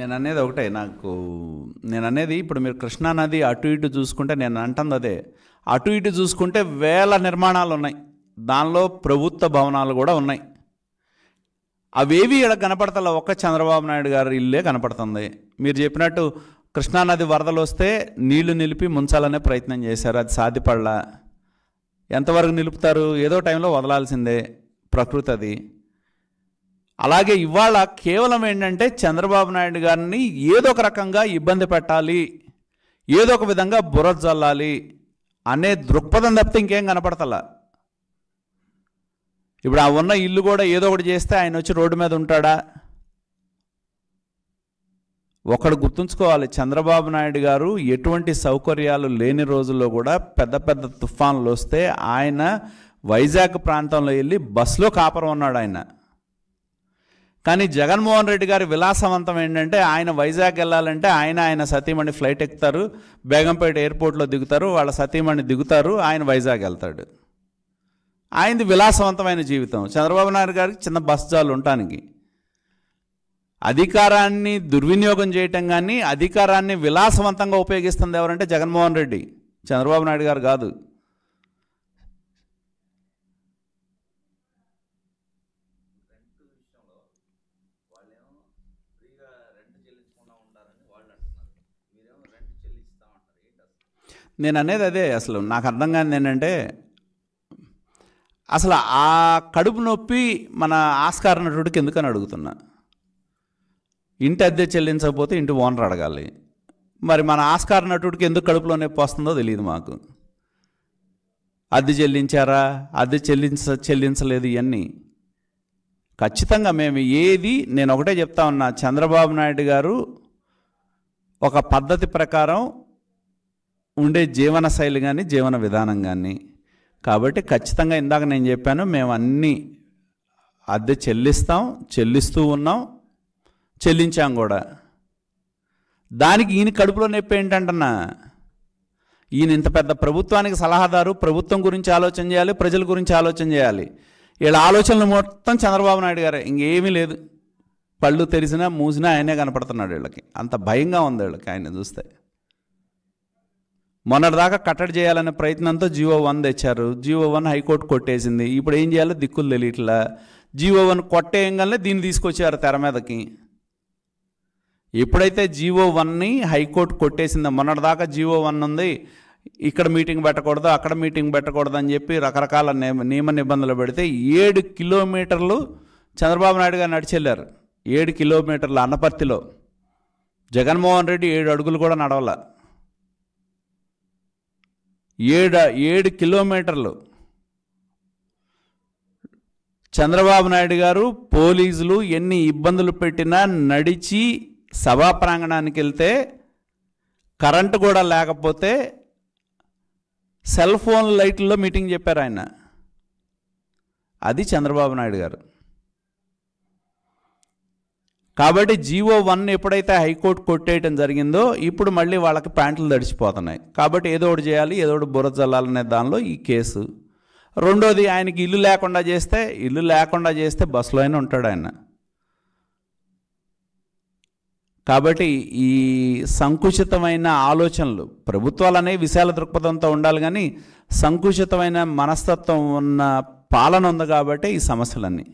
నేను అనేది ఒకటే నాకు నేను అనేది ఇప్పుడు మీరు కృష్ణానది అటు ఇటు చూసుకుంటే నేను అంటుంది అదే అటు ఇటు చూసుకుంటే వేల నిర్మాణాలు ఉన్నాయి దానిలో ప్రభుత్వ భవనాలు కూడా ఉన్నాయి అవేవి ఇక్కడ కనపడతలే ఒక్క చంద్రబాబు నాయుడు గారి ఇల్లే కనపడుతుంది మీరు చెప్పినట్టు కృష్ణానది వరదలు వస్తే నీళ్లు నిలిపి ముంచాలనే ప్రయత్నం చేశారు అది సాధ్యపడలా ఎంతవరకు నిలుపుతారు ఏదో టైంలో వదలాల్సిందే ప్రకృతి అది అలాగే ఇవాళ కేవలం ఏంటంటే చంద్రబాబు నాయుడు గారిని ఏదో ఒక రకంగా ఇబ్బంది పెట్టాలి ఏదో ఒక విధంగా బుర్ర చల్లాలి అనే దృక్పథం తప్పితే ఇంకేం కనపడతలా ఇప్పుడు ఆ ఉన్న ఇల్లు కూడా ఏదో ఒకటి చేస్తే ఆయన వచ్చి రోడ్డు మీద ఉంటాడా ఒకడు గుర్తుంచుకోవాలి చంద్రబాబు నాయుడు గారు ఎటువంటి సౌకర్యాలు లేని రోజుల్లో కూడా పెద్ద పెద్ద తుఫాన్లు వస్తే ఆయన వైజాగ్ ప్రాంతంలో వెళ్ళి బస్సులో కాపురం ఉన్నాడు ఆయన కానీ జగన్మోహన్ రెడ్డి గారి విలాసవంతం ఏంటంటే ఆయన వైజాగ్ వెళ్ళాలంటే ఆయన ఆయన సతీమణి ఫ్లైట్ ఎక్కుతారు బేగంపేట ఎయిర్పోర్ట్లో దిగుతారు వాళ్ళ సతీమణి దిగుతారు ఆయన వైజాగ్ వెళ్తాడు ఆయనది విలాసవంతమైన జీవితం చంద్రబాబు నాయుడు గారికి చిన్న బస్ జాలు ఉండటానికి అధికారాన్ని దుర్వినియోగం చేయటం కానీ అధికారాన్ని విలాసవంతంగా ఉపయోగిస్తుంది ఎవరంటే జగన్మోహన్ రెడ్డి చంద్రబాబు నాయుడు గారు కాదు నేను అనేది అదే అసలు నాకు అర్థం కానిది ఏంటంటే అసలు ఆ కడుపు నొప్పి మన ఆస్కార్ నటుడికి ఎందుకని అడుగుతున్నా ఇంటి అద్దె చెల్లించకపోతే ఇంటి ఓనర్ అడగాలి మరి మన ఆస్కార్ నటుడికి ఎందుకు కడుపులో నొప్పి వస్తుందో తెలియదు మాకు అద్దె చెల్లించారా అద్దె చెల్లించ చెల్లించలేదు ఇవన్నీ ఖచ్చితంగా మేము ఏది నేను ఒకటే చెప్తా ఉన్నా చంద్రబాబు నాయుడు గారు ఒక పద్ధతి ప్రకారం ఉండే జీవన శైలి కానీ జీవన విధానం కానీ కాబట్టి ఖచ్చితంగా ఇందాక నేను చెప్పాను మేము అన్నీ అద్దె చెల్లిస్తాం చెల్లిస్తూ ఉన్నాం చెల్లించాం కూడా దానికి ఈయన కడుపులో నొప్పి ఏంటంటన్నా ఈయన ఇంత పెద్ద ప్రభుత్వానికి సలహాదారు ప్రభుత్వం గురించి ఆలోచన చేయాలి ప్రజల గురించి ఆలోచన చేయాలి వీళ్ళ ఆలోచనలు మొత్తం చంద్రబాబు నాయుడు గారే ఇంకేమీ లేదు పళ్ళు తెరిసినా మూసినా ఆయనే కనపడుతున్నాడు వీళ్ళకి అంత భయంగా ఉంది వీళ్ళకి ఆయన చూస్తే మొన్నటిదాకా కట్టడి చేయాలనే ప్రయత్నంతో జీవో వన్ తెచ్చారు జీవో వన్ హైకోర్టు కొట్టేసింది ఇప్పుడు ఏం చేయాలో దిక్కులు తెలియట్లా జీవో వన్ కొట్టేయంగానే దీన్ని తీసుకొచ్చారు తెర మీదకి ఎప్పుడైతే జీవో వన్ని హైకోర్టు కొట్టేసిందో మొన్నటిదాకా జీవో వన్ ఉంది ఇక్కడ మీటింగ్ పెట్టకూడదు అక్కడ మీటింగ్ పెట్టకూడదు అని చెప్పి రకరకాల నియమ నిబంధనలు పెడితే ఏడు కిలోమీటర్లు చంద్రబాబు నాయుడు గారు నడిచెళ్ళారు ఏడు కిలోమీటర్ల అనపర్తిలో జగన్మోహన్ రెడ్డి ఏడు అడుగులు కూడా నడవలే ఏడు ఏడు కిలోమీటర్లు చంద్రబాబు నాయుడు గారు పోలీసులు ఎన్ని ఇబ్బందులు పెట్టినా నడిచి సభా ప్రాంగణానికి వెళ్తే కరెంటు కూడా లేకపోతే సెల్ ఫోన్ లైట్లో మీటింగ్ చెప్పారు ఆయన అది చంద్రబాబు నాయుడు గారు కాబట్టి జీవో వన్ ఎప్పుడైతే హైకోర్టు కొట్టేయటం జరిగిందో ఇప్పుడు మళ్ళీ వాళ్ళకి ప్యాంట్లు తడిచిపోతున్నాయి కాబట్టి ఏదో ఒకటి చేయాలి ఏదో ఒకటి బుర్ర చల్లాలనే దానిలో ఈ కేసు రెండోది ఆయనకి ఇల్లు లేకుండా చేస్తే ఇల్లు లేకుండా చేస్తే బస్సులో అయినా ఉంటాడు ఆయన కాబట్టి ఈ సంకుచితమైన ఆలోచనలు ప్రభుత్వాలు అనేవి విశాల దృక్పథంతో ఉండాలి కానీ సంకుచితమైన మనస్తత్వం ఉన్న పాలన ఉంది కాబట్టి ఈ సమస్యలన్నీ